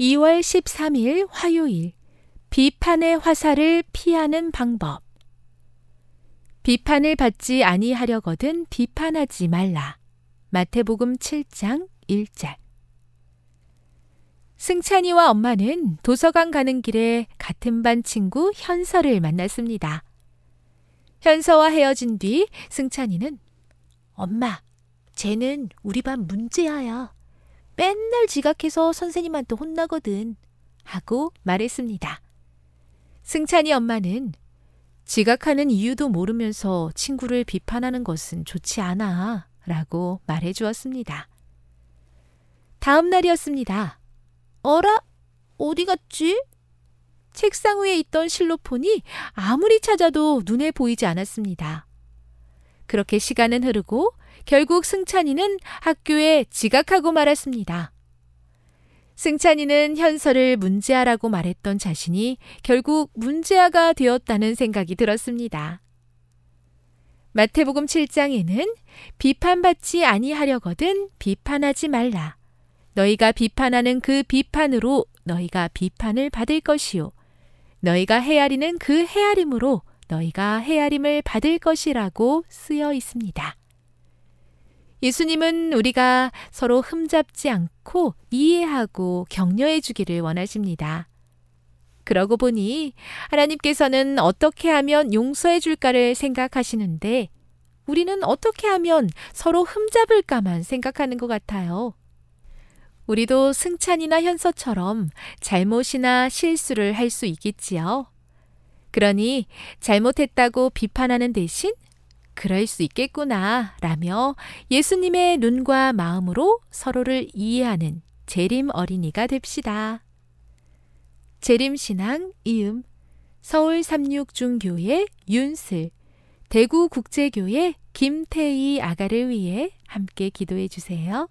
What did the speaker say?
2월 13일 화요일 비판의 화살을 피하는 방법 비판을 받지 아니하려거든 비판하지 말라. 마태복음 7장 1절 승찬이와 엄마는 도서관 가는 길에 같은 반 친구 현서를 만났습니다. 현서와 헤어진 뒤 승찬이는 엄마, 쟤는 우리 반 문제아야. 맨날 지각해서 선생님한테 혼나거든. 하고 말했습니다. 승찬이 엄마는 지각하는 이유도 모르면서 친구를 비판하는 것은 좋지 않아. 라고 말해 주었습니다. 다음 날이었습니다. 어라? 어디 갔지? 책상 위에 있던 실로폰이 아무리 찾아도 눈에 보이지 않았습니다. 그렇게 시간은 흐르고 결국 승찬이는 학교에 지각하고 말았습니다. 승찬이는 현서를 문제아라고 말했던 자신이 결국 문제아가 되었다는 생각이 들었습니다. 마태복음 7장에는 비판받지 아니하려거든 비판하지 말라. 너희가 비판하는 그 비판으로 너희가 비판을 받을 것이요. 너희가 헤아리는 그 헤아림으로 너희가 헤아림을 받을 것이라고 쓰여 있습니다. 예수님은 우리가 서로 흠잡지 않고 이해하고 격려해 주기를 원하십니다. 그러고 보니 하나님께서는 어떻게 하면 용서해 줄까를 생각하시는데 우리는 어떻게 하면 서로 흠잡을까만 생각하는 것 같아요. 우리도 승찬이나 현서처럼 잘못이나 실수를 할 수 있겠지요. 그러니 잘못했다고 비판하는 대신 그럴 수 있겠구나 라며 예수님의 눈과 마음으로 서로를 이해하는 재림 어린이가 됩시다. 재림신앙 이음 서울 삼육중교회 윤슬 대구국제교회 김태희 아가를 위해 함께 기도해 주세요.